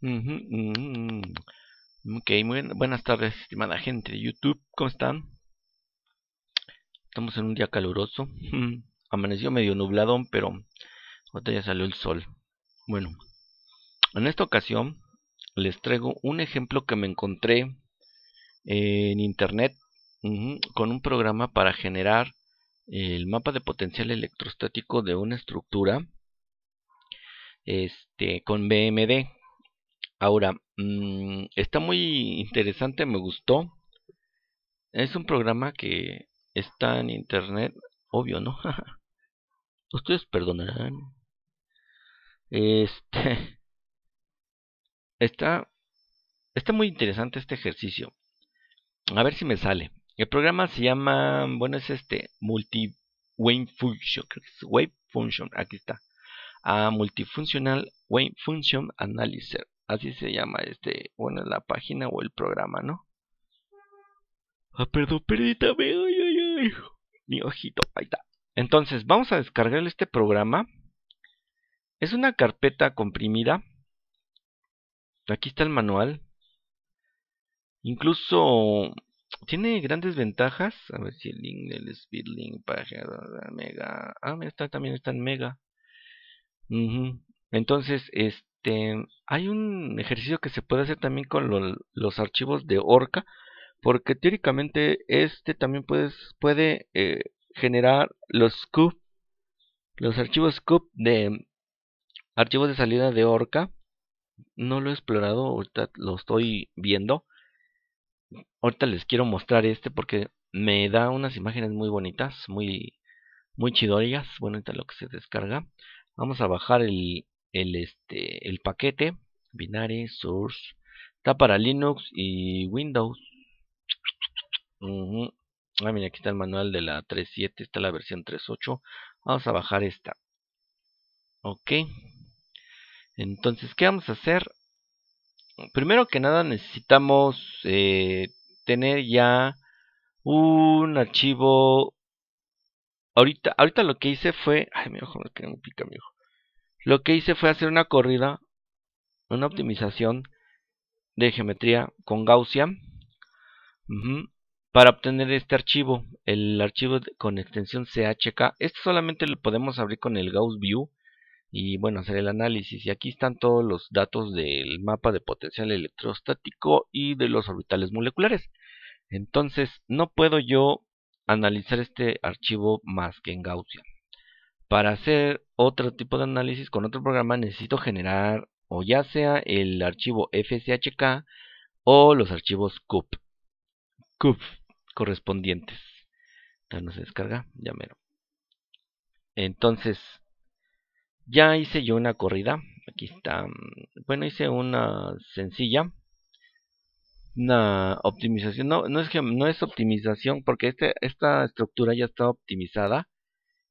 Mm, mm. Ok, muy buenas tardes, estimada gente de YouTube. ¿Cómo están? Estamos en un día caluroso. Amaneció medio nublado pero ahorita ya salió el sol. Bueno, en esta ocasión les traigo un ejemplo que me encontré en internet con un programa para generar el mapa de potencial electrostático de una estructura este, con BMD Ahora, mm, está muy interesante, me gustó. Es un programa que está en internet, obvio, ¿no? Ustedes perdonarán. Este está muy interesante este ejercicio. A ver si me sale. El programa se llama, bueno, es este multi wave function, wave function, aquí está. A ah, multifuncional wave function analyzer así se llama este, bueno, la página o el programa, ¿no? Ah, perdón, Perdítame. ay, ay, ay, mi ojito, ahí está. Entonces, vamos a descargar este programa. Es una carpeta comprimida. Aquí está el manual. Incluso tiene grandes ventajas. A ver si el link del Speedlink, página, mega. Ah, mira, está, también está en mega. Entonces, este este, hay un ejercicio que se puede hacer también con los archivos de Orca, porque teóricamente este también puedes, puede eh, generar los scoop, los archivos scoop de archivos de salida de Orca. No lo he explorado, ahorita lo estoy viendo. Ahorita les quiero mostrar este porque me da unas imágenes muy bonitas, muy, muy chidorias. Bueno, ahorita lo que se descarga. Vamos a bajar el, el, este, el paquete binario source. Está para Linux y Windows. Ah, mira, aquí está el manual de la 3.7, está la versión 3.8. Vamos a bajar esta. Ok. Entonces, ¿qué vamos a hacer? Primero que nada necesitamos eh, tener ya un archivo. Ahorita, ahorita lo que hice fue... Ay, mi ojo, me un pica, mi ojo. Lo que hice fue hacer una corrida, una optimización de geometría con Gaussian para obtener este archivo, el archivo con extensión CHK. Este solamente lo podemos abrir con el Gauss View y bueno, hacer el análisis. Y aquí están todos los datos del mapa de potencial electrostático y de los orbitales moleculares. Entonces, no puedo yo analizar este archivo más que en Gaussian. Para hacer otro tipo de análisis con otro programa necesito generar o ya sea el archivo fshk o los archivos cup, correspondientes. Entonces no se descarga, ya mero. Entonces, ya hice yo una corrida. Aquí está. Mm, bueno, hice una sencilla. Una optimización. No, es, no es optimización porque este, esta estructura ya está optimizada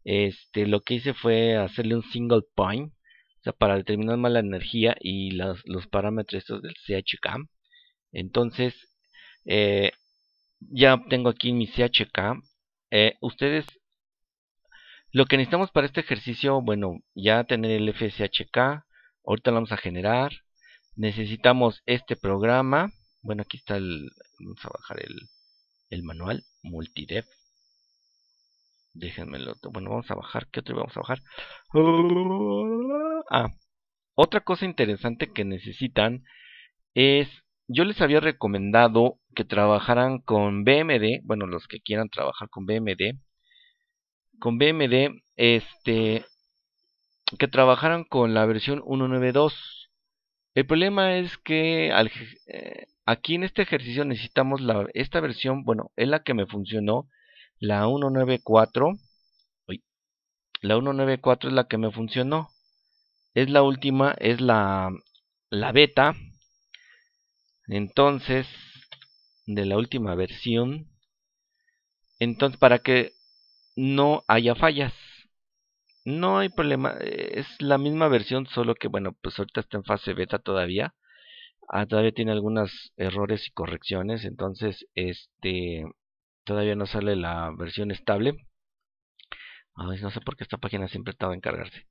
este, lo que hice fue hacerle un single point, para determinar más la energía y los parámetros del CHK. Entonces, eh, ya tengo aquí mi CHK. Eh, ustedes, lo que necesitamos para este ejercicio, bueno, ya tener el FSHK, ahorita lo vamos a generar. Necesitamos este programa, bueno, aquí está el, vamos a bajar el, el manual, Multidev. Déjenmelo. Bueno, vamos a bajar. ¿Qué otro vamos a bajar? Ah, otra cosa interesante que necesitan es... Yo les había recomendado que trabajaran con BMD. Bueno, los que quieran trabajar con BMD. Con BMD, este... Que trabajaran con la versión 192. El problema es que eh, aquí en este ejercicio necesitamos la, esta versión. Bueno, es la que me funcionó la 194, uy, la 194 es la que me funcionó. Es la última, es la, la beta. Entonces, de la última versión. Entonces, para que no haya fallas. No hay problema, es la misma versión, solo que bueno, pues ahorita está en fase beta todavía. Ah, todavía tiene algunos errores y correcciones, entonces este todavía no sale la versión estable. no sé por qué esta página siempre estaba en cargarse.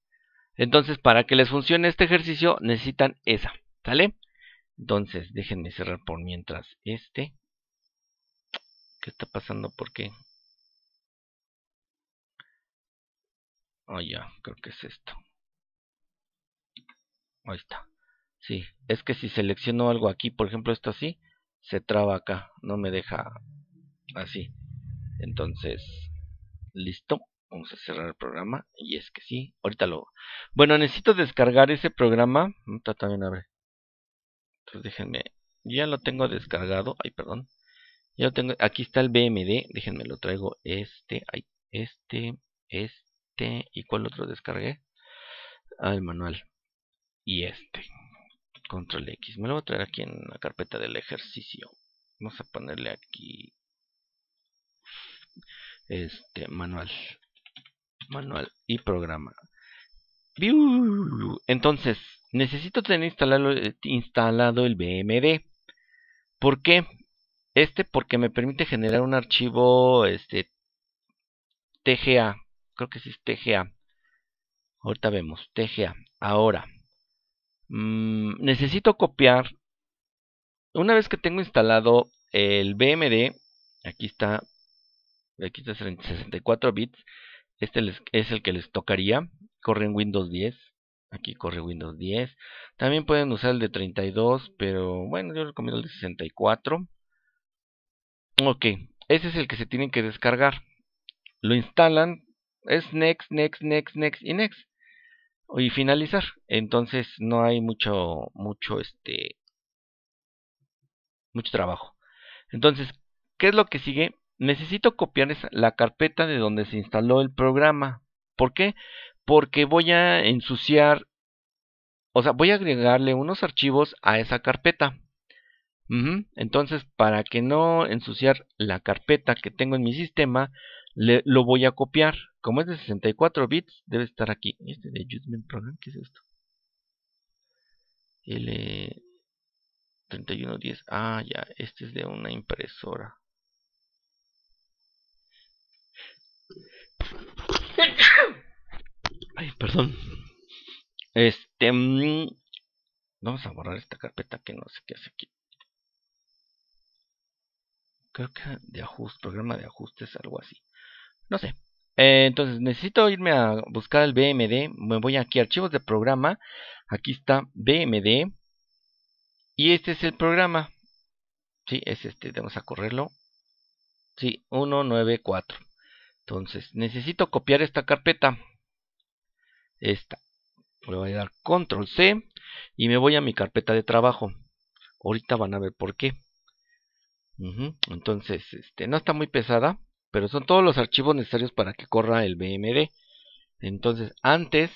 Entonces, para que les funcione este ejercicio, necesitan esa, ¿sale? Entonces, déjenme cerrar por mientras este. ¿Qué está pasando? ¿Por qué? Oh, ya, creo que es esto. Ahí está. Sí, es que si selecciono algo aquí, por ejemplo esto así, se traba acá, no me deja así. Entonces, listo. Vamos a cerrar el programa. Y es que sí, ahorita lo... Bueno, necesito descargar ese programa. Está también abre. Entonces pues déjenme... Ya lo tengo descargado. Ay, perdón. Ya lo tengo... Aquí está el BMD. Déjenme, lo traigo este. este, este. ¿Y cuál otro descargué? Ah, el manual. Y este. Control X. Me lo voy a traer aquí en la carpeta del ejercicio. Vamos a ponerle aquí este manual manual y programa entonces necesito tener instalado, eh, instalado el BMD ¿por qué? este porque me permite generar un archivo este TGA creo que sí es TGA ahorita vemos TGA ahora mm, necesito copiar una vez que tengo instalado el BMD aquí está aquí está 64 bits, este es el que les tocaría, corre en Windows 10, aquí corre Windows 10, también pueden usar el de 32, pero bueno, yo recomiendo el de 64. Ok, ese es el que se tienen que descargar, lo instalan, es next, next, next, next y next y finalizar. Entonces no hay mucho, mucho, este, mucho trabajo. Entonces, ¿qué es lo que sigue? necesito copiar la carpeta de donde se instaló el programa. ¿Por qué? Porque voy a ensuciar, o sea, voy a agregarle unos archivos a esa carpeta. Entonces, para que no ensuciar la carpeta que tengo en mi sistema, lo voy a copiar. Como es de 64 bits, debe estar aquí. Este de Judgment Program, ¿qué es esto? L3110. Ah, ya, este es de una impresora. Ay, perdón. Este. Mm, vamos a borrar esta carpeta que no sé qué hace aquí. Creo que de ajuste, programa de ajustes, algo así. No sé. Eh, entonces necesito irme a buscar el BMD. Me voy aquí a archivos de programa. Aquí está BMD. Y este es el programa. Sí, es este. Vamos a correrlo. Sí, 194. Entonces necesito copiar esta carpeta esta. Pues le voy a dar control C y me voy a mi carpeta de trabajo. Ahorita van a ver por qué. Entonces, este, no está muy pesada, pero son todos los archivos necesarios para que corra el BMD. Entonces, antes,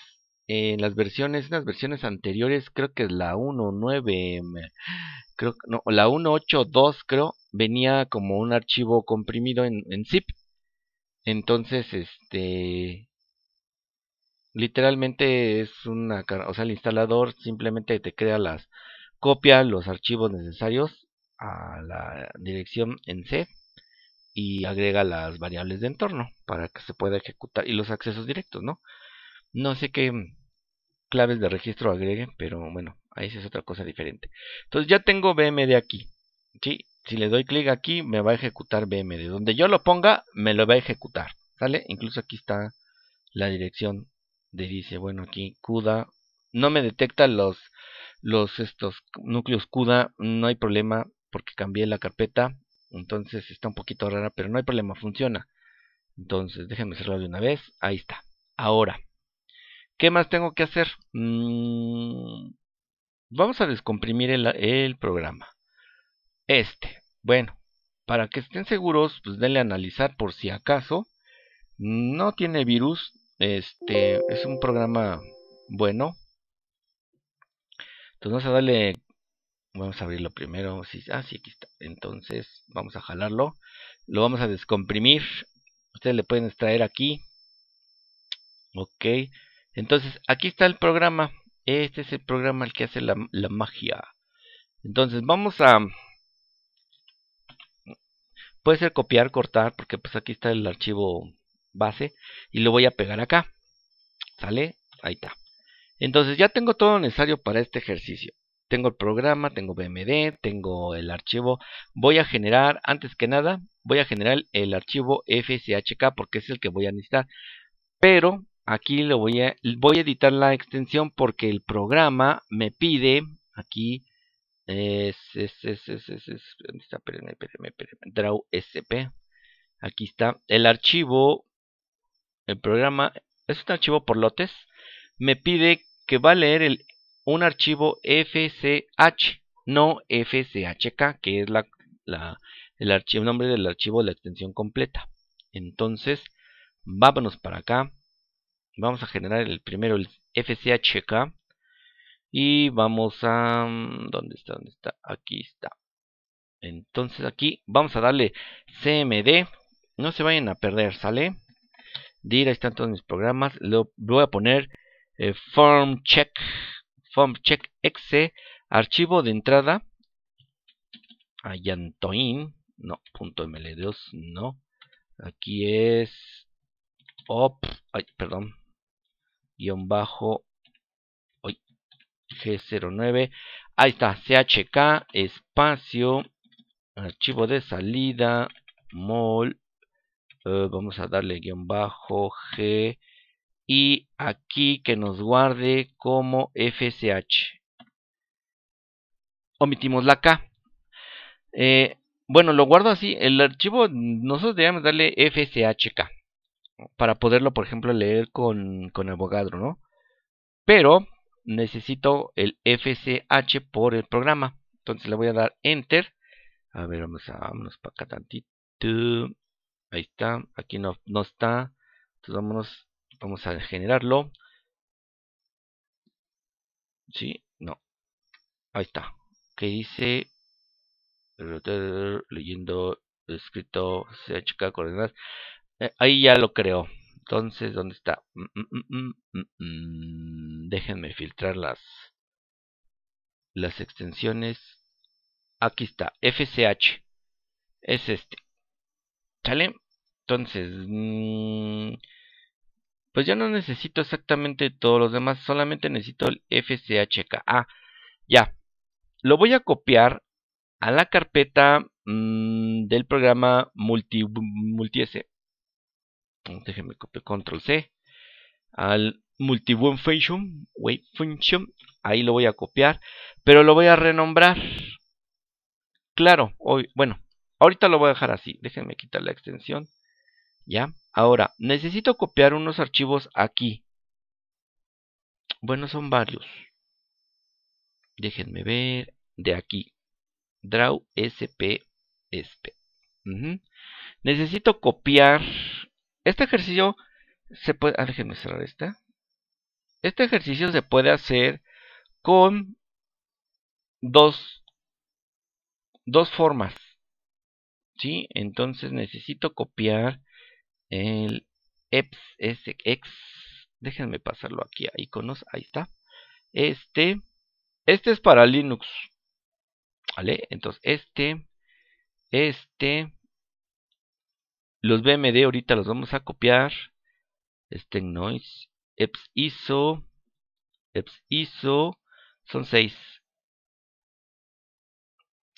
en las versiones, en las versiones anteriores, creo que es la 1.9, creo, que no, la 1.8.2 creo, venía como un archivo comprimido en, en zip. Entonces, este, Literalmente es una, o sea, el instalador simplemente te crea las copia los archivos necesarios a la dirección en C y agrega las variables de entorno para que se pueda ejecutar y los accesos directos, ¿no? No sé qué claves de registro agreguen, pero bueno, ahí es otra cosa diferente. Entonces ya tengo BMD aquí, ¿sí? Si le doy clic aquí, me va a ejecutar BMD. Donde yo lo ponga, me lo va a ejecutar, ¿sale? Incluso aquí está la dirección dice, bueno, aquí CUDA, no me detecta los, los estos núcleos CUDA, no hay problema porque cambié la carpeta, entonces está un poquito rara, pero no hay problema, funciona. Entonces, déjenme cerrarlo de una vez, ahí está. Ahora, ¿qué más tengo que hacer? Mm, vamos a descomprimir el, el programa. Este, bueno, para que estén seguros, pues denle a analizar por si acaso. No tiene virus, este es un programa bueno. Entonces vamos a darle. Vamos a abrirlo primero. Sí, ah, sí, aquí está. Entonces vamos a jalarlo. Lo vamos a descomprimir. Ustedes le pueden extraer aquí. Ok. Entonces aquí está el programa. Este es el programa el que hace la, la magia. Entonces vamos a puede ser copiar, cortar, porque pues aquí está el archivo base y lo voy a pegar acá. ¿Sale? Ahí está. Entonces ya tengo todo necesario para este ejercicio. Tengo el programa, tengo BMD, tengo el archivo. Voy a generar, antes que nada, voy a generar el archivo FSHK porque es el que voy a necesitar. Pero aquí lo voy a, voy a editar la extensión porque el programa me pide aquí es, Draw SP. Aquí está el archivo el programa es un archivo por lotes, me pide que va a leer el, un archivo FCH, no FCHK, que es la, el, nombre del archivo de la extensión completa. Entonces, vámonos para acá. Vamos a generar el primero, el FCHK. Y vamos a... ¿Dónde está? ¿Dónde está? Aquí está. Entonces aquí vamos a darle CMD. No se vayan a perder, ¿sale? DIR, ahí están todos mis programas. Lo voy a poner eh, form check, form check exe, archivo de entrada, Ayantoin, no, punto ml2, no. Aquí es op, ay, perdón, guión bajo, ay, g09, ahí está, chk, espacio, archivo de salida, mol, eh, vamos a darle guión bajo G y aquí que nos guarde como FSH. Omitimos la K. Eh, bueno, lo guardo así. El archivo nosotros debemos darle FSHK para poderlo, por ejemplo, leer con, con Avogadro, ¿no? Pero necesito el FSH por el programa. Entonces le voy a dar Enter. A ver, vamos a vámonos para acá tantito. Ahí está, aquí no, no está. Entonces vámonos, vamos a generarlo. Sí, no. Ahí está. Que dice leyendo escrito CHK coordenadas. Eh, ahí ya lo creo. Entonces, ¿dónde está? Mm, mm, mm, Déjenme filtrar las las extensiones. Aquí está, FCH. Es este. ¿Sale? Entonces, mm, pues ya no necesito exactamente todos los demás, solamente necesito el fchk. ya. Lo voy a copiar a la carpeta mm, del programa multi, S. Déjenme copiar control C al Multi function, function. Ahí lo voy a copiar, pero lo voy a renombrar. Claro, hoy, bueno, ahorita lo voy a dejar así. Déjenme quitar la extensión. ¿Ya? Ahora, necesito copiar unos archivos aquí. Bueno, son varios. Déjenme ver. De aquí. Draw SP. SP. Necesito copiar. Este ejercicio se puede... Ah, déjenme cerrar esta. Este ejercicio se puede hacer con dos, dos formas. ¿Sí? Entonces necesito copiar el Eps déjenme pasarlo aquí a iconos, ahí está. Este, este es para Linux, ¿vale? Entonces, este, este, los BMD ahorita los vamos a copiar. Este noise, eps ISO, eps ISO, son 6.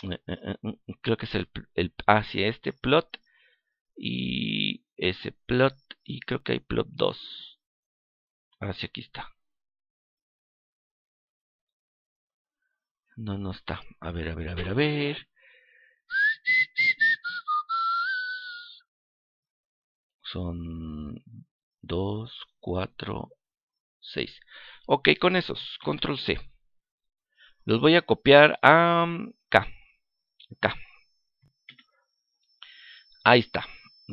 Eh, eh, eh, mm, creo que es el, el hacia ah, este plot y ese plot y creo que hay plot 2 ahora sí aquí está no, no está a ver, a ver, a ver, a ver son 2, 4, 6 ok, con esos, control C los voy a copiar a mm, K acá ahí está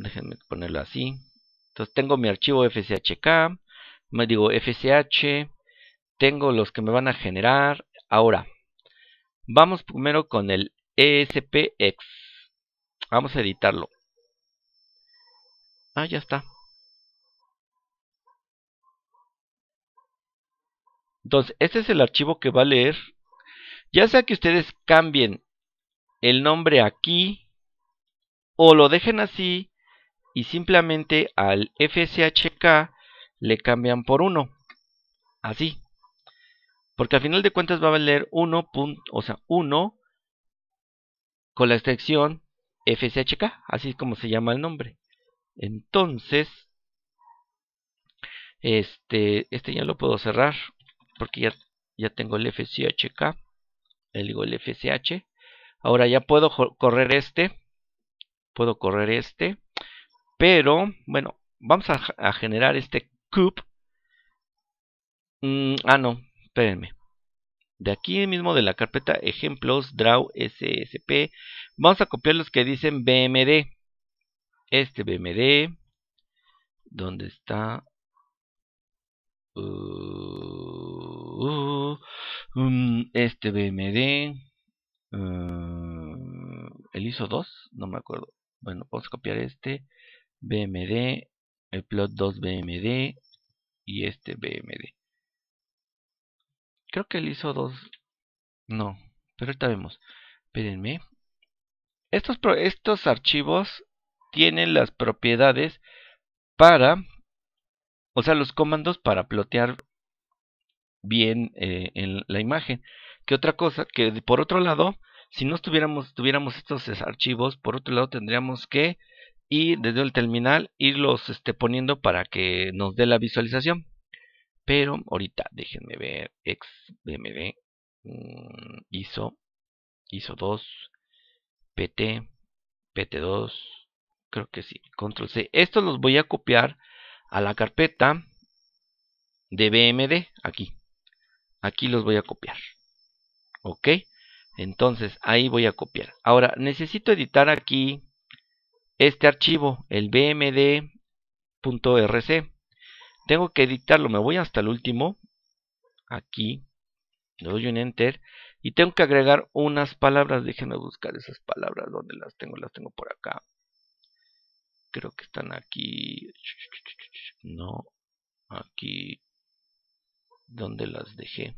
déjenme ponerlo así. Entonces tengo mi archivo FSHK, me digo FSH, tengo los que me van a generar. Ahora, vamos primero con el espx. Vamos a editarlo. Ah, ya está. Entonces, este es el archivo que va a leer. Ya sea que ustedes cambien el nombre aquí o lo dejen así y simplemente al fshk le cambian por 1. Así. Porque al final de cuentas va a valer 1, o sea, 1 con la extensión fshk, así es como se llama el nombre. Entonces, este, este ya lo puedo cerrar porque ya, ya tengo el fshk, le digo el fsh. Ahora ya puedo correr este, puedo correr este pero, bueno, vamos a, generar este cube. Mm, ah, no, espérenme. De aquí mismo de la carpeta ejemplos, draw, ssp. Vamos a copiar los que dicen bmd. Este bmd. ¿Dónde está? Uh, uh, um, este BMD uh, el ISO 2 no me acuerdo bueno vamos a copiar este bmd, el plot 2 bmd y este bmd. Creo que él hizo dos... No, pero ahorita vemos. Espérenme. Estos, estos archivos tienen las propiedades para... O sea, los comandos para plotear bien eh, en la imagen. Que otra cosa, que por otro lado, si no estuviéramos, tuviéramos estos archivos, por otro lado tendríamos que y desde el terminal irlos este, poniendo para que nos dé la visualización. Pero ahorita déjenme ver ex... BMD, ISO ISO 2 PT PT2 creo que sí, control C. Estos los voy a copiar a la carpeta de BMD aquí. Aquí los voy a copiar. ¿Ok? Entonces ahí voy a copiar. Ahora necesito editar aquí este archivo, el bmd.rc. Tengo que editarlo, me voy hasta el último, aquí, le doy un enter y tengo que agregar unas palabras, déjenme buscar esas palabras, donde las tengo? Las tengo por acá. Creo que están aquí, no, aquí, donde las dejé?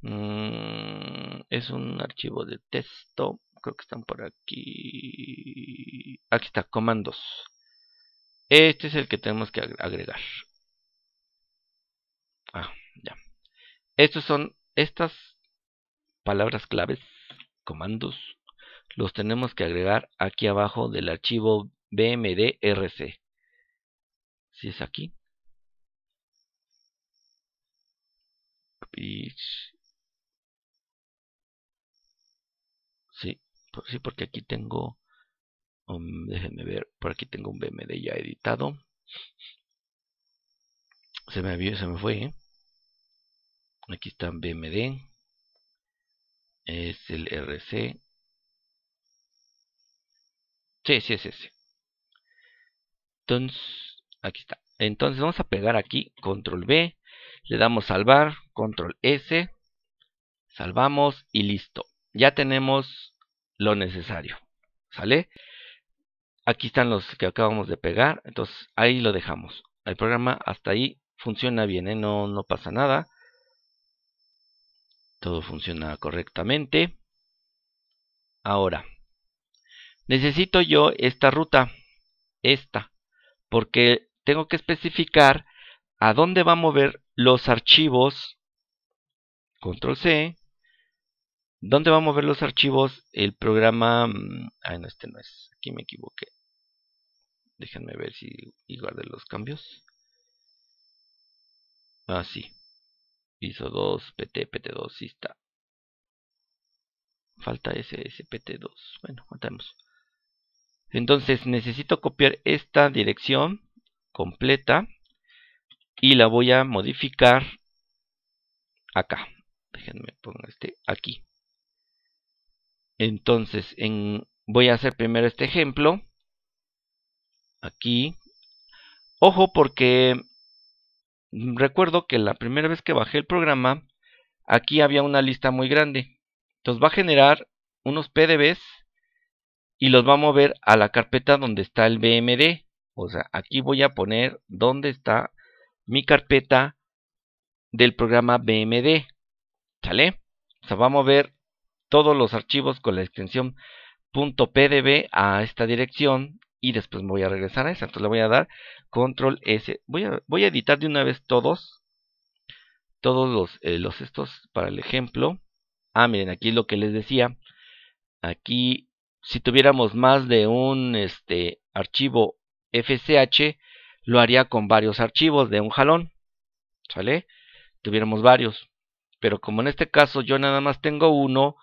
Mm, es un archivo de texto que están por aquí. Aquí está, comandos. Este es el que tenemos que agregar. Ah, ya. Estos son, estas palabras claves, comandos, los tenemos que agregar aquí abajo del archivo bmdrc. Si es aquí. sí, porque aquí tengo, um, déjenme ver, por aquí tengo un BMD ya editado. Se me vio, se me fue. ¿eh? Aquí está BMD. Es el RC. Sí, sí, es ese. Entonces, aquí está. Entonces vamos a pegar aquí, control B, le damos salvar, control S, salvamos y listo. Ya tenemos lo necesario. ¿Sale? Aquí están los que acabamos de pegar. Entonces ahí lo dejamos. El programa hasta ahí funciona bien, ¿eh? no, no pasa nada. Todo funciona correctamente. Ahora, necesito yo esta ruta, esta, porque tengo que especificar a dónde va a mover los archivos. Control C, ¿Dónde vamos a ver los archivos? El programa... Ah, no, este no es. Aquí me equivoqué. Déjenme ver si guardé los cambios. Ah, sí. ISO 2, PT, PT2, sí está. Falta SSPT2. Bueno, matamos. Entonces necesito copiar esta dirección completa y la voy a modificar acá. Déjenme poner este aquí. Entonces, en, voy a hacer primero este ejemplo. Aquí. Ojo porque mm, recuerdo que la primera vez que bajé el programa, aquí había una lista muy grande. Entonces va a generar unos PDBs y los va a mover a la carpeta donde está el BMD. O sea, aquí voy a poner dónde está mi carpeta del programa BMD. ¿Sale? O sea, va a mover todos los archivos con la extensión .pdb a esta dirección y después me voy a regresar a esa. Entonces le voy a dar control S. Voy a, voy a editar de una vez todos. Todos los, eh, estos para el ejemplo. Ah, miren, aquí es lo que les decía. Aquí, si tuviéramos más de un este, archivo fsh lo haría con varios archivos de un jalón. ¿Sale? Tuviéramos varios. Pero como en este caso yo nada más tengo uno,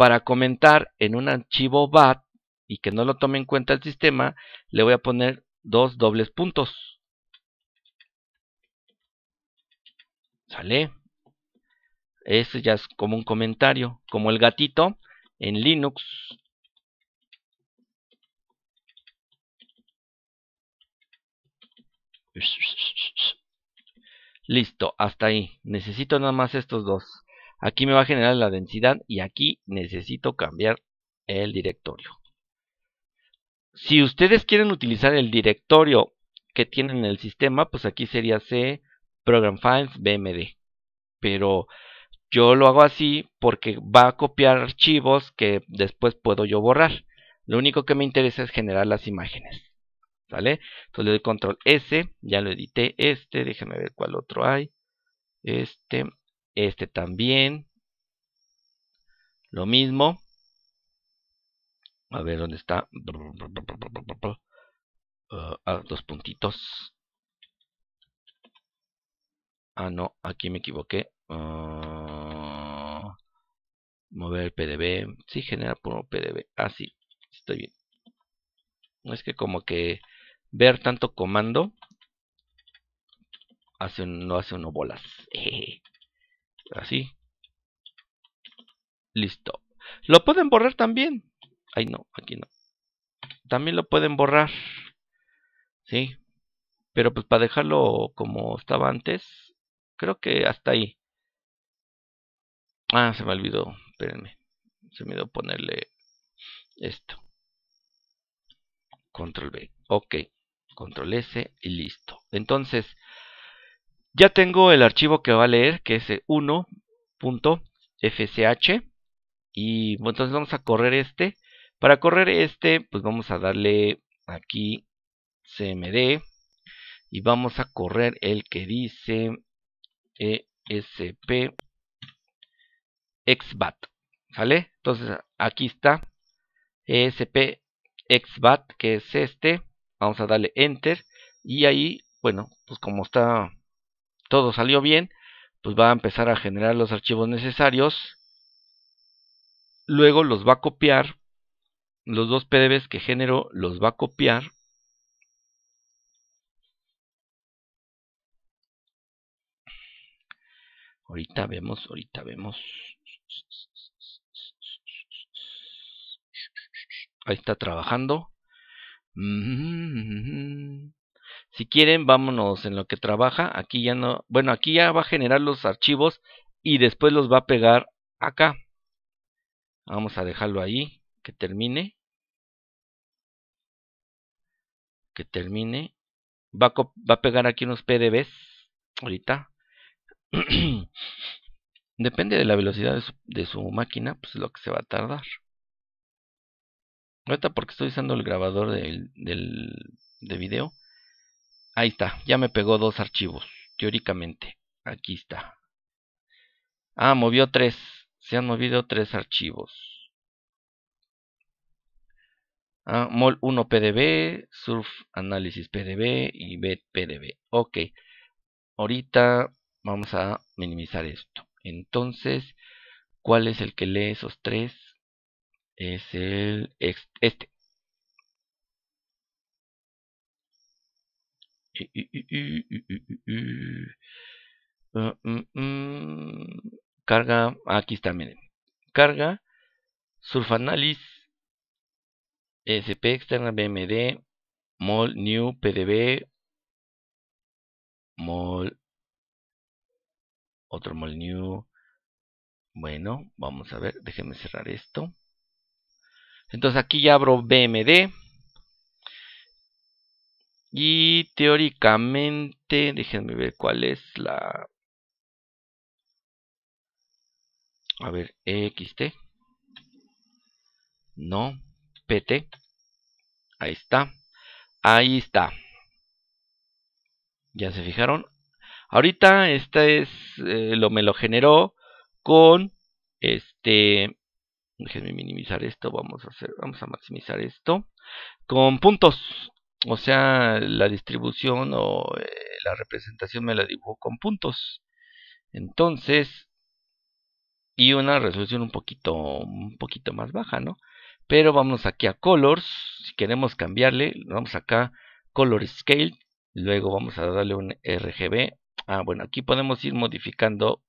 para comentar en un archivo BAT y que no lo tome en cuenta el sistema, le voy a poner dos dobles puntos. ¿Sale? ese ya es como un comentario, como el gatito en Linux. Listo, hasta ahí. Necesito nada más estos dos. Aquí me va a generar la densidad y aquí necesito cambiar el directorio. Si ustedes quieren utilizar el directorio que tienen en el sistema, pues aquí sería C Program Files BMD. Pero yo lo hago así porque va a copiar archivos que después puedo yo borrar. Lo único que me interesa es generar las imágenes. ¿Vale? Entonces le doy control S, ya lo edité este, déjenme ver cuál otro hay. Este, este también. Lo mismo. A ver dónde está. Ah, ah, dos puntitos. Ah, no, aquí me equivoqué. Ah, mover el PDB. Sí, genera PDB. Ah, sí, estoy bien. Es que como que ver tanto comando hace, no hace uno bolas. Así. Listo. Lo pueden borrar también. Ay, no, aquí no. También lo pueden borrar. Sí. Pero pues para dejarlo como estaba antes, creo que hasta ahí. Ah, se me olvidó. Espérenme. Se me olvidó ponerle esto. Control B. Ok. Control S y listo. Entonces, ya tengo el archivo que va a leer, que es 1.fsh. Y entonces vamos a correr este. Para correr este, pues vamos a darle aquí cmd. Y vamos a correr el que dice esp ¿Sale? Entonces aquí está esp que es este. Vamos a darle enter. Y ahí, bueno, pues como está todo salió bien, pues va a empezar a generar los archivos necesarios. Luego los va a copiar. Los dos PDBs que generó los va a copiar. Ahorita vemos, ahorita vemos. Ahí está trabajando. Mm, mm, mm, si quieren, vámonos en lo que trabaja. Aquí ya no, bueno, aquí ya va a generar los archivos y después los va a pegar acá. Vamos a dejarlo ahí, que termine. Que termine. Va a, pegar aquí unos PDBs ahorita. Depende de la velocidad de su, máquina, pues lo que se va a tardar. Ahorita porque estoy usando el grabador del, de video Ahí está, ya me pegó dos archivos, teóricamente. Aquí está. Ah, movió tres. Se han movido tres archivos. Ah, mol 1 PDB, surf y bet PDB. Ok. Ahorita vamos a minimizar esto. Entonces, ¿cuál es el que lee esos tres? Es el este. Carga, aquí está, miren. Carga, Surfanalis, SP externa, BMD, MOL, New, PDB, MOL, otro MOL New. Bueno, vamos a ver, déjenme cerrar esto. Entonces aquí ya abro BMD. Y teóricamente, déjenme ver cuál es la... A ver, XT. No, PT. Ahí está. Ahí está. ¿Ya se fijaron? Ahorita esta es, eh, lo me lo generó con este, déjenme minimizar esto, vamos a hacer, vamos a maximizar esto con puntos o sea, la distribución o eh, la representación me la dibujo con puntos. Entonces, y una resolución un poquito, un poquito más baja, ¿no? Pero vamos aquí a Colors, si queremos cambiarle, vamos acá Color Scale, luego vamos a darle un RGB. Ah, bueno, aquí podemos ir modificando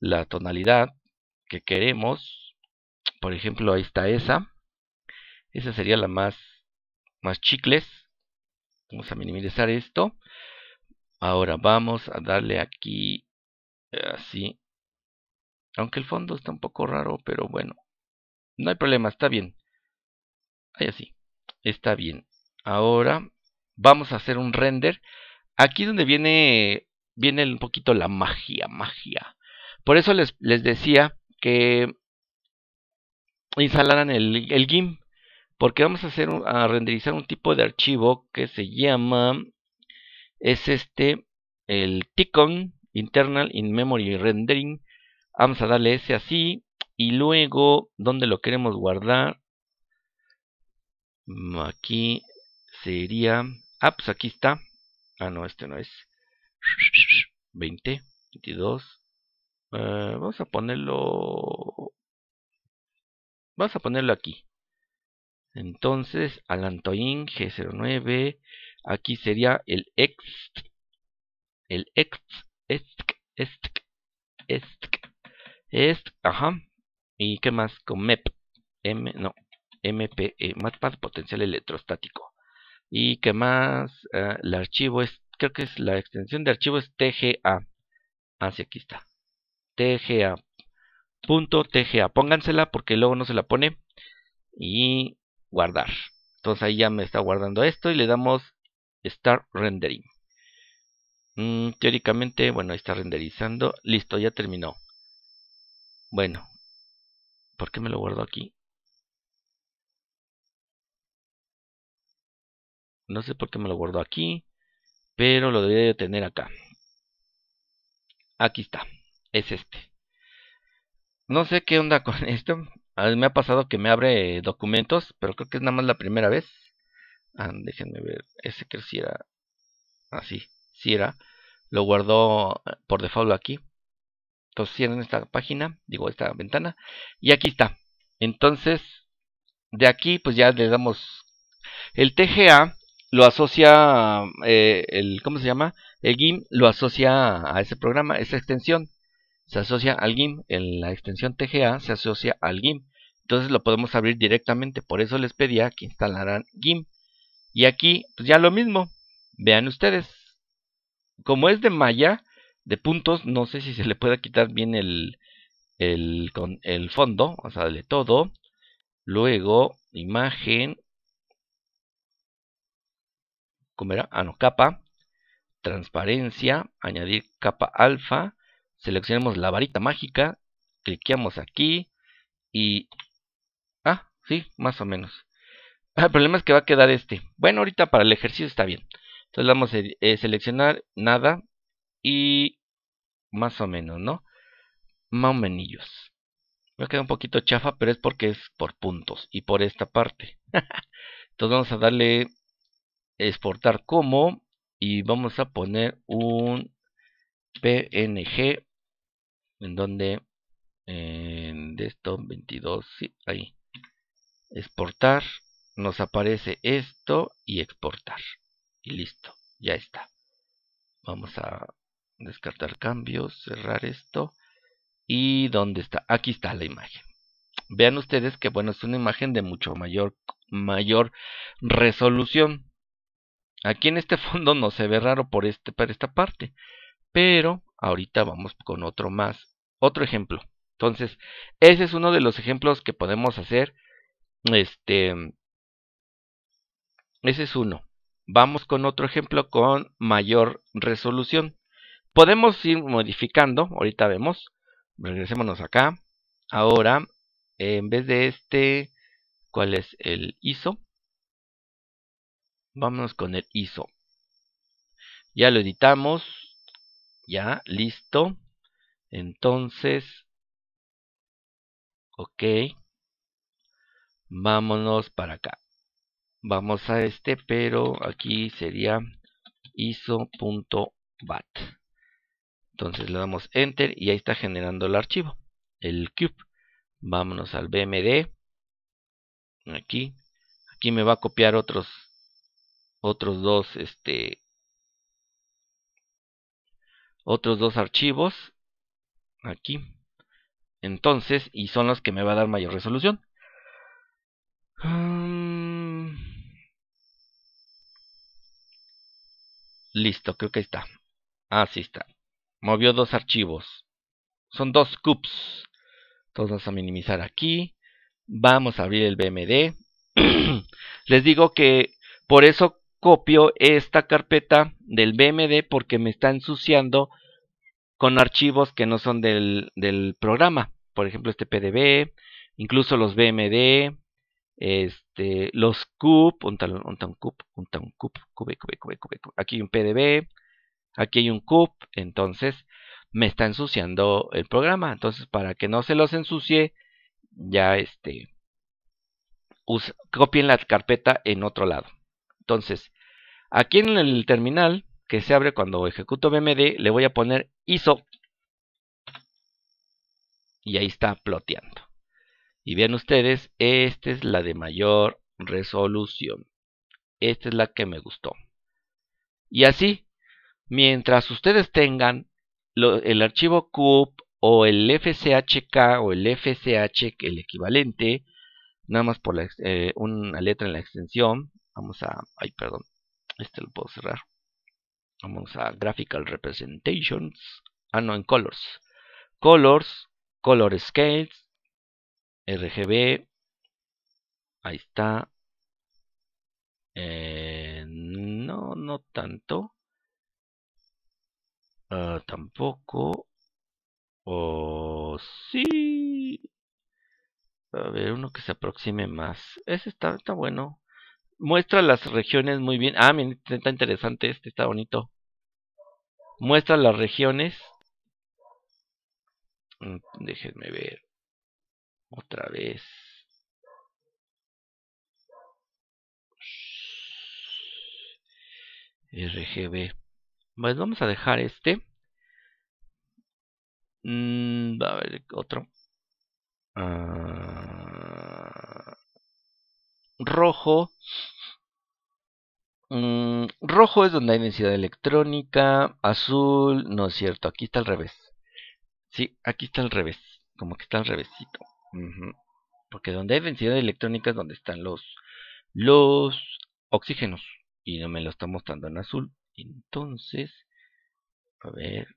la tonalidad que queremos. Por ejemplo, ahí está esa. Esa sería la más, más chicles. Vamos a minimizar esto. Ahora vamos a darle aquí eh, así. Aunque el fondo está un poco raro, pero bueno. No hay problema, está bien. Ahí así. Está bien. Ahora vamos a hacer un render. Aquí donde viene, viene un poquito la magia, magia. Por eso les, decía que instalaran el, el GIMP porque vamos a hacer a renderizar un tipo de archivo que se llama es este el TICON Internal In Memory Rendering vamos a darle ese así y luego donde lo queremos guardar mm, aquí sería ah pues aquí está ah no este no es 20 22 eh, vamos a ponerlo vamos a ponerlo aquí entonces, Alantoin G09, aquí sería el ext, el ext, ext ext ext est, ajá. ¿Y qué más? Con MEP, M, no, MPE, eh, MATPAD potencial electrostático. ¿Y qué más? Ah, el archivo es, creo que es la extensión de archivo es TGA. Ah, aquí está. TGA. Punto TGA. Póngansela porque luego no se la pone. Y guardar. Entonces ahí ya me está guardando esto y le damos Start Rendering. Mm, teóricamente, bueno, está renderizando. Listo, ya terminó. Bueno, ¿por qué me lo guardo aquí? No sé por qué me lo guardo aquí, pero lo debería tener acá. Aquí está, es este. No sé qué onda con esto, a ah, me ha pasado que me abre documentos, pero creo que es nada más la primera vez. Ah, déjenme ver, ese que sí era así, ah, si era. Lo guardó eh, por defecto aquí. Entonces en esta página, digo esta ventana, y aquí está. Entonces, de aquí pues ya le damos el TGA lo asocia eh, el cómo se llama el GIM lo asocia a ese programa esa extensión se asocia al GIMP, en la extensión TGA se asocia al GIMP. Entonces lo podemos abrir directamente, por eso les pedía que instalaran GIMP. Y aquí, pues ya lo mismo, vean ustedes. Como es de malla, de puntos, no sé si se le puede quitar bien el, el, con el fondo, o sea, de todo. Luego, imagen, ¿cómo era? Ah, no, capa, transparencia, añadir capa alfa, seleccionamos la varita mágica, cliqueamos aquí y... Ah, sí, más o menos. El problema es que va a quedar este. Bueno, ahorita para el ejercicio está bien. Entonces vamos a eh, seleccionar nada y más o menos, ¿no? Más o menos. Va a quedar un poquito chafa, pero es porque es por puntos y por esta parte. Entonces vamos a darle exportar como y vamos a poner un PNG en donde en esto, 22 sí, ahí exportar nos aparece esto y exportar y listo ya está vamos a descartar cambios cerrar esto y dónde está aquí está la imagen vean ustedes que bueno es una imagen de mucho mayor mayor resolución aquí en este fondo no se ve raro por este para esta parte pero Ahorita vamos con otro más, otro ejemplo. Entonces, ese es uno de los ejemplos que podemos hacer. Este, ese es uno. Vamos con otro ejemplo con mayor resolución. Podemos ir modificando, ahorita vemos. Regresémonos acá. Ahora, en vez de este, ¿cuál es el ISO? Vámonos con el ISO. Ya lo editamos. Ya, listo. Entonces, ok. Vámonos para acá. Vamos a este, pero aquí sería iso.bat. Entonces le damos enter y ahí está generando el archivo, el cube. Vámonos al BMD. Aquí. Aquí me va a copiar otros otros dos este otros dos archivos aquí entonces y son los que me va a dar mayor resolución mm. listo creo que está así ah, está movió dos archivos son dos cups entonces vamos a minimizar aquí vamos a abrir el bmd les digo que por eso copio esta carpeta del BMD porque me está ensuciando con archivos que no son del, programa. Por ejemplo, este PDB, incluso los BMD, este, los CUP, un tal, un CUP, CUP, aquí hay un PDB, aquí hay un CUP, entonces me está ensuciando el programa, entonces para que no se los ensucie, ya este, copien la carpeta en otro lado. Entonces, Aquí en el terminal que se abre cuando ejecuto BMD le voy a poner ISO. Y ahí está ploteando. Y vean ustedes, esta es la de mayor resolución. Esta es la que me gustó. Y así, mientras ustedes tengan el archivo cub o el FCHK o el FCH, el equivalente, nada más por eh, una letra en la extensión, vamos a, ay, perdón, este lo puedo cerrar vamos a graphical representations ah no en colors colors color scales rgb ahí está eh, no no tanto ah, tampoco o sí a ver uno que se aproxime más ese está, está bueno muestra las regiones muy bien. Ah, mira, este está interesante este, está bonito. Muestra las regiones. Mm, déjenme ver. Otra vez. RGB. Pues vamos a dejar este. Mm, va a ver otro. Ah rojo. Mm, rojo es donde hay densidad electrónica, azul, no es cierto, aquí está al revés. Sí, aquí está al revés, como que está al revésito. Porque donde hay densidad electrónica es donde están los, los oxígenos. Y no me lo está mostrando en azul. Entonces, a ver.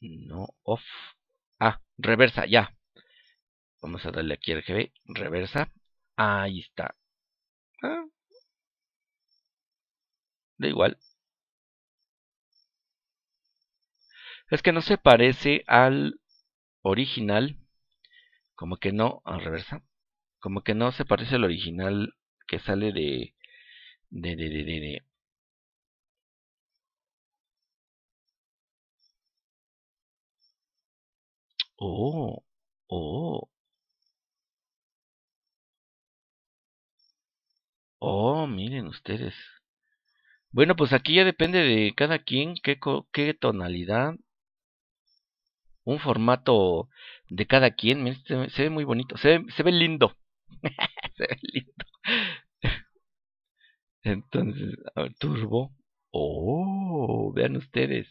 No, off. Ah, reversa, ya, Vamos a darle aquí RGB, reversa. Ahí está. Ah. Da igual. Es que no se parece al original. Como que no, al reversa. Como que no se parece al original que sale de... de. Oh, oh. Oh, miren ustedes. Bueno, pues aquí ya depende de cada quien qué, tonalidad. Un formato de cada quien. se, ve muy bonito. Se, se ve lindo. se ve lindo. Entonces, a ver, turbo. Oh, vean ustedes.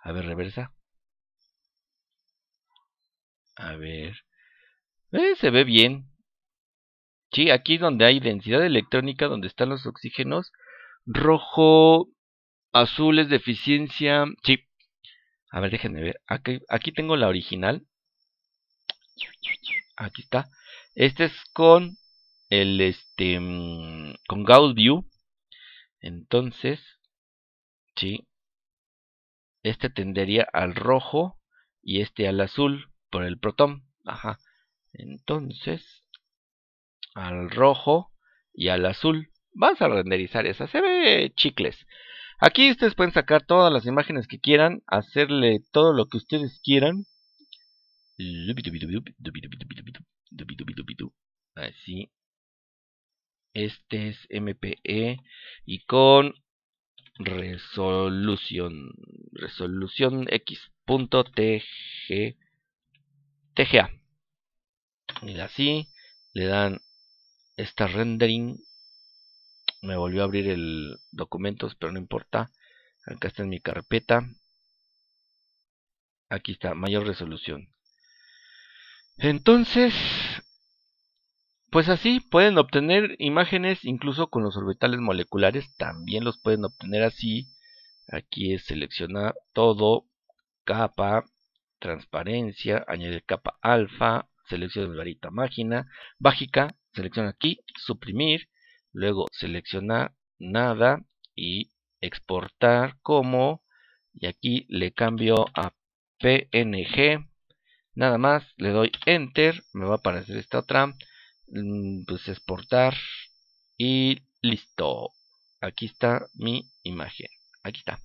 A ver, reversa. A ver. Eh, se ve bien. Sí, aquí donde hay densidad electrónica, donde están los oxígenos, rojo, azul es deficiencia. Sí. A ver, déjenme ver. Aquí, aquí tengo la original. Aquí está. Este es con el este mm, con Gauss View. Entonces, sí. Este tendería al rojo y este al azul por el protón. Ajá. Entonces, al rojo y al azul. Vas a renderizar esa, se ve chicles. Aquí ustedes pueden sacar todas las imágenes que quieran, hacerle todo lo que ustedes quieran. Así. Este es MPE y con resolución resolución x.tg tga y así le dan esta rendering me volvió a abrir el documentos pero no importa acá está en mi carpeta aquí está mayor resolución entonces pues así pueden obtener imágenes incluso con los orbitales moleculares también los pueden obtener así aquí es seleccionar todo capa transparencia añadir capa alfa de varita mágina, mágica selecciona aquí, suprimir, luego selecciona nada y exportar como, y aquí le cambio a PNG, nada más, le doy Enter, me va a aparecer esta otra, mm, pues exportar y listo, aquí está mi imagen, aquí está.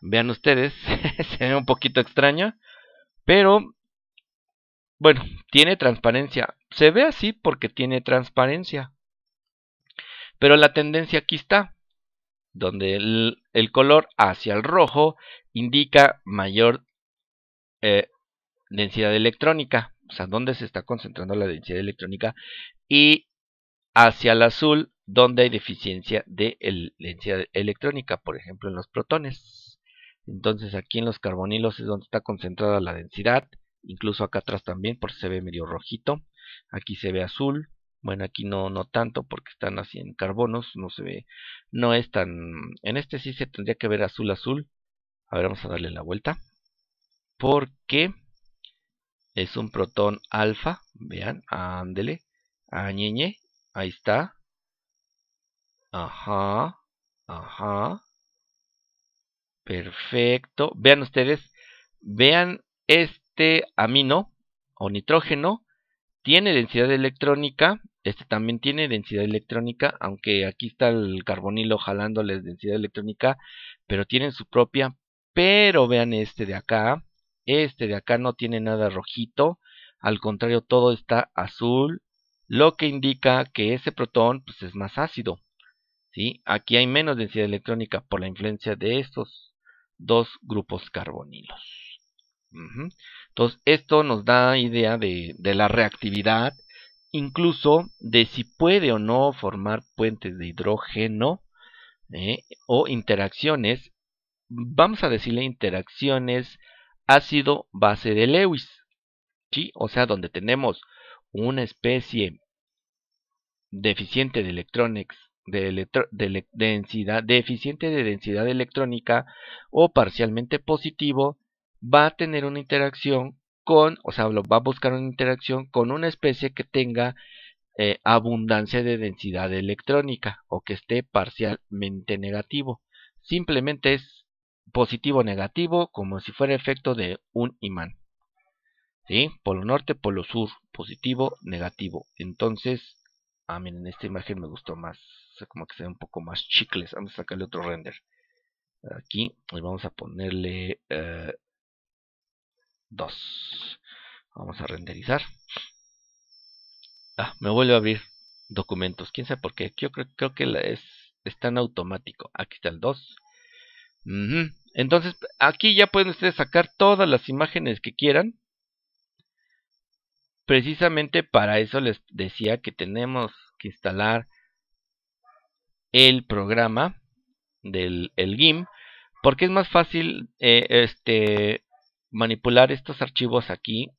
Vean ustedes, se ve un poquito extraño, pero bueno, tiene transparencia. Se ve así porque tiene transparencia. Pero la tendencia aquí está, donde el, color hacia el rojo indica mayor eh, densidad electrónica, o sea, donde se está concentrando la densidad electrónica, y hacia el azul, donde hay deficiencia de densidad electrónica, por ejemplo, en los protones. Entonces aquí en los carbonilos es donde está concentrada la densidad incluso acá atrás también porque se ve medio rojito aquí se ve azul bueno aquí no no tanto porque están así en carbonos no se ve no es tan en este sí se tendría que ver azul azul a ver vamos a darle la vuelta porque es un protón alfa vean ándele añeñe ahí está ajá ajá perfecto vean ustedes vean es este amino o nitrógeno tiene densidad electrónica, este también tiene densidad electrónica, aunque aquí está el carbonilo jalándoles densidad electrónica, pero tienen su propia, pero vean este de acá, este de acá no tiene nada rojito, al contrario todo está azul, lo que indica que ese protón pues, es más ácido. ¿sí? Aquí hay menos densidad electrónica por la influencia de estos dos grupos carbonilos. Entonces, esto nos da idea de, la reactividad, incluso de si puede o no formar puentes de hidrógeno ¿eh? o interacciones, vamos a decirle interacciones ácido-base de Lewis, o sea, donde tenemos una especie deficiente de de, deficiente de densidad electrónica o parcialmente positivo va a tener una interacción con, o sea, va a buscar una interacción con una especie que tenga eh, abundancia de densidad electrónica o que esté parcialmente negativo. Simplemente es positivo negativo como si fuera efecto de un imán. ¿Sí? Polo norte, polo sur, positivo, negativo. Entonces, ah, miren, esta imagen me gustó más. como que se ve un poco más chicles. Vamos a sacarle otro render. Aquí, vamos a ponerle eh, 2. Vamos a renderizar. Ah, me vuelve a abrir documentos. Quién sabe por qué. Yo creo, creo que es, está en automático. Aquí está el 2. Entonces, aquí ya pueden ustedes sacar todas las imágenes que quieran. Precisamente para eso les decía que tenemos que instalar el programa del el GIMP porque es más fácil eh, este manipular estos archivos aquí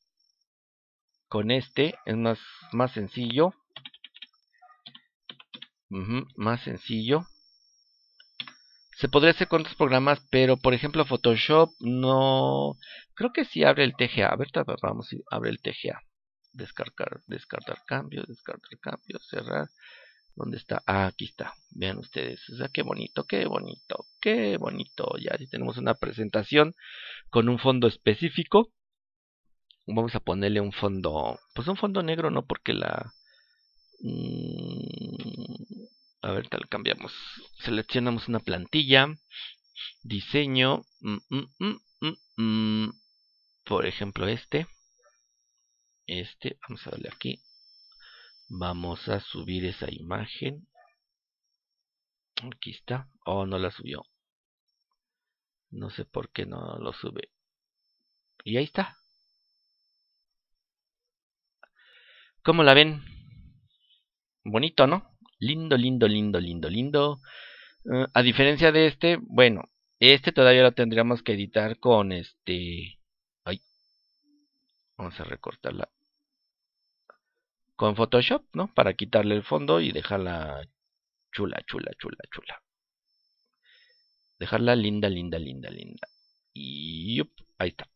con este es más, más sencillo más sencillo se podría hacer con otros programas pero por ejemplo Photoshop no creo que si abre el TGA a ver vamos abre el TGA descargar descartar cambios descartar cambio cerrar ¿Dónde está? Ah, aquí está. Vean ustedes. O sea, qué bonito, qué bonito, qué bonito. Ya si tenemos una presentación con un fondo específico. Vamos a ponerle un fondo, pues un fondo negro, no porque la... Mm, a ver, tal, cambiamos. Seleccionamos una plantilla. Diseño. Mm, mm, por ejemplo, este. Este, vamos a darle aquí. Vamos a subir esa imagen. Aquí está. Oh, no la subió. No sé por qué no lo sube. Y ahí está. ¿Cómo la ven? Bonito, ¿no? Lindo, lindo, lindo, lindo, lindo. Eh, a diferencia de este, bueno, este todavía lo tendríamos que editar con este... Ay. Vamos a recortarla con Photoshop, ¿no? Para quitarle el fondo y dejarla chula, chula, chula, chula. Dejarla linda, linda, linda, linda. Y ahí está.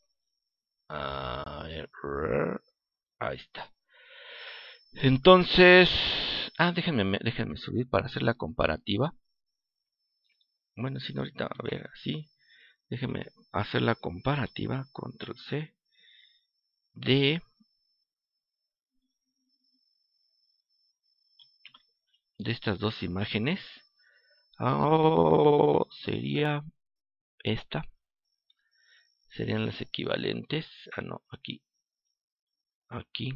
ahí está. Entonces, ah, déjenme, déjenme subir para hacer la comparativa. Bueno, si no, ahorita, a ver, así. Déjenme hacer la comparativa. Control C. De de estas dos imágenes oh, sería esta serían las equivalentes ah no aquí aquí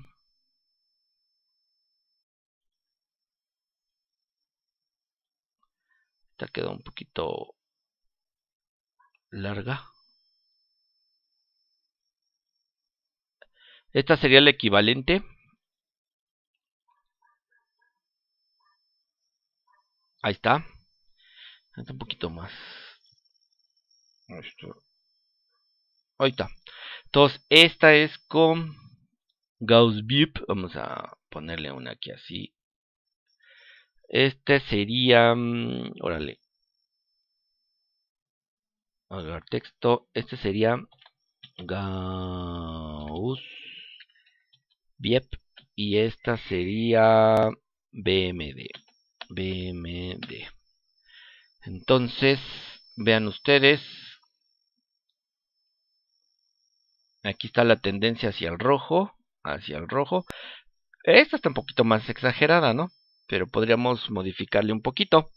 esta quedó un poquito larga esta sería la equivalente Ahí está. un poquito más. Ahí está. Entonces, esta es con Gauss BIP, Vamos a ponerle una aquí así. Este sería. Mm, órale. Agarrar texto. Este sería Gauss BIP Y esta sería BMD. BMD. Entonces, vean ustedes. Aquí está la tendencia hacia el rojo. Hacia el rojo. Esta está un poquito más exagerada, ¿no? Pero podríamos modificarle un poquito.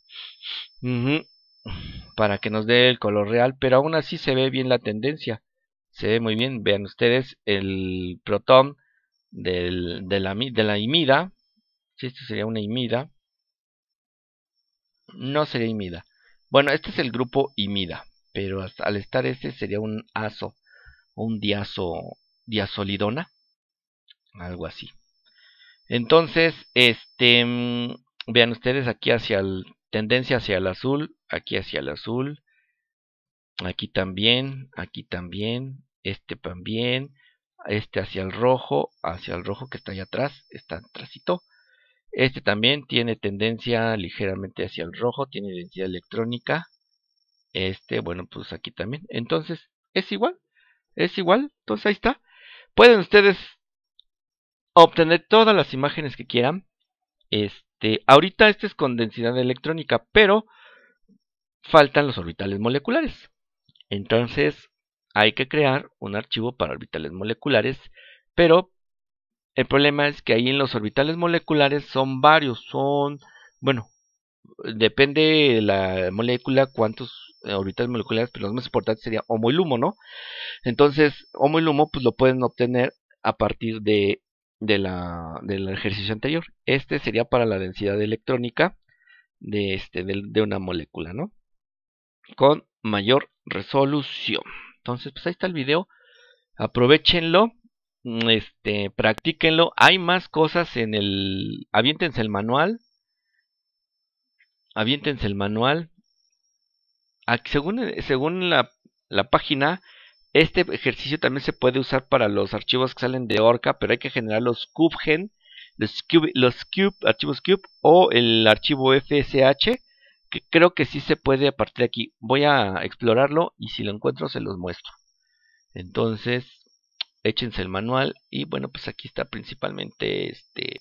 Para que nos dé el color real. Pero aún así se ve bien la tendencia. Se ve muy bien. Vean ustedes el protón de, la, imida. Sí, esto sería una imida no sería Imida. Bueno, este es el grupo Imida, pero al estar este sería un aso, un diazo, diazolidona, algo así. Entonces, este, mm, vean ustedes aquí hacia el, tendencia hacia el azul, aquí hacia el azul, aquí también, aquí también, este también, este hacia el rojo, hacia el rojo que está allá atrás, está atrásito, este también tiene tendencia ligeramente hacia el rojo, tiene densidad electrónica. Este, bueno, pues aquí también. Entonces, es igual, es igual. Entonces ahí está. Pueden ustedes obtener todas las imágenes que quieran. Este, ahorita este es con densidad electrónica, pero faltan los orbitales moleculares. Entonces, hay que crear un archivo para orbitales moleculares, pero el problema es que ahí en los orbitales moleculares son varios, son, bueno, depende de la molécula cuántos eh, orbitales moleculares, pero los más importantes sería homo y lumo, ¿no? Entonces, homo y lumo pues lo pueden obtener a partir de, de la, del ejercicio anterior. Este sería para la densidad electrónica de, este, de, de una molécula, ¿no? Con mayor resolución. Entonces, pues ahí está el video. Aprovechenlo Mm, este, practíquenlo. Hay más cosas en el. Aviéntense el manual. Aviéntense el manual. Ah, según, eh, según la, página, este ejercicio también se puede usar para los archivos que salen de Orca, pero hay que generar los cubgen los Cube, los cube archivos Cube o el archivo FSH, que creo que sí se puede a partir de aquí. Voy a explorarlo y si lo encuentro se los muestro. Entonces, échense el manual y bueno pues aquí está principalmente este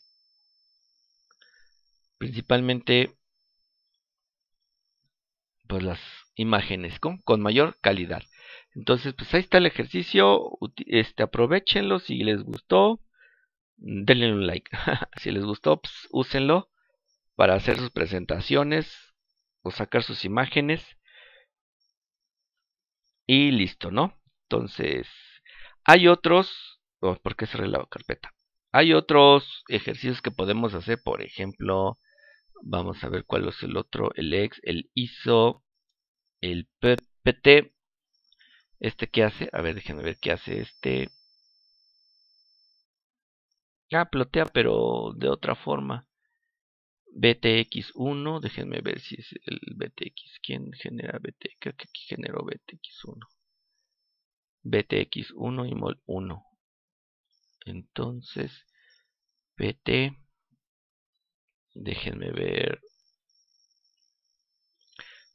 principalmente pues las imágenes con, con mayor calidad entonces pues ahí está el ejercicio este aprovechenlo si les gustó mm, denle un like si les gustó pues, úsenlo para hacer sus presentaciones o sacar sus imágenes y listo no entonces hay otros, porque oh, ¿por qué cerré la carpeta? Hay otros ejercicios que podemos hacer, por ejemplo, vamos a ver cuál es el otro, el ex, el ISO, el PPT, ¿Este que hace? A ver, déjenme ver qué hace este. Ah, plotea, pero de otra forma. BTX1, déjenme ver si es el BTX. ¿Quién genera BTX? que aquí generó BTX1 btx1 y mol1. Entonces, bt déjenme ver.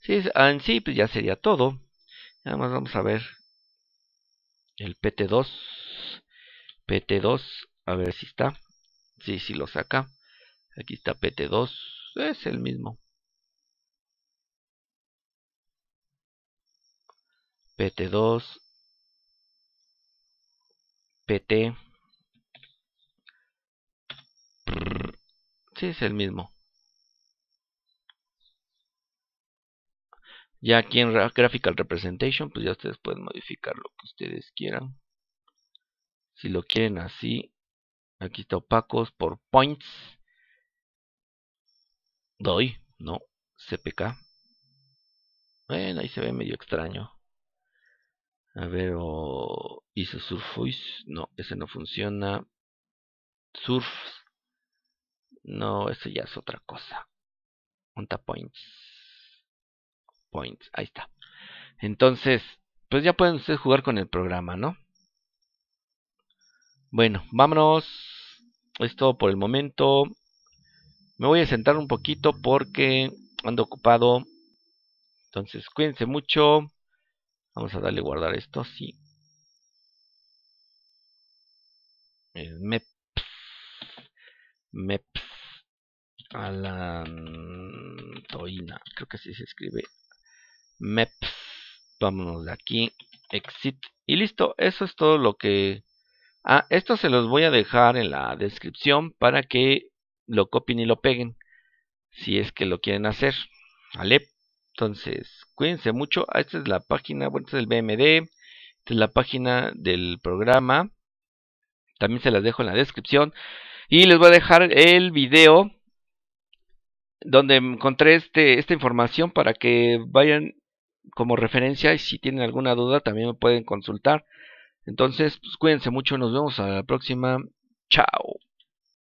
Si es, ah, en sí, pues ya sería todo. Nada más vamos a ver el pt2. pt2, a ver si está. Sí, sí lo saca. Aquí está pt2, es el mismo. pt2 pt sí es el mismo ya aquí en graphical representation pues ya ustedes pueden modificar lo que ustedes quieran si lo quieren así aquí está opacos por points doy no cpk bueno ahí se ve medio extraño a ver, o oh, No, ese no funciona. Surf. No, eso ya es otra cosa. Punta points. Points, ahí está. Entonces, pues ya pueden ustedes jugar con el programa, ¿no? Bueno, vámonos. Es todo por el momento. Me voy a sentar un poquito porque ando ocupado. Entonces, cuídense mucho. Vamos a darle guardar esto así. Meps. Meps. Alantoina. Creo que así se escribe. Meps. Vámonos de aquí. Exit. Y listo. Eso es todo lo que... Ah, esto se los voy a dejar en la descripción para que lo copien y lo peguen. Si es que lo quieren hacer. ¿Vale? Entonces, cuídense mucho. Ah, esta es la página, bueno, este es el BMD. Esta es la página del programa. También se las dejo en la descripción. Y les voy a dejar el video donde encontré este, esta información para que vayan como referencia y si tienen alguna duda también me pueden consultar. Entonces, pues, cuídense mucho, nos vemos a la próxima. Chao.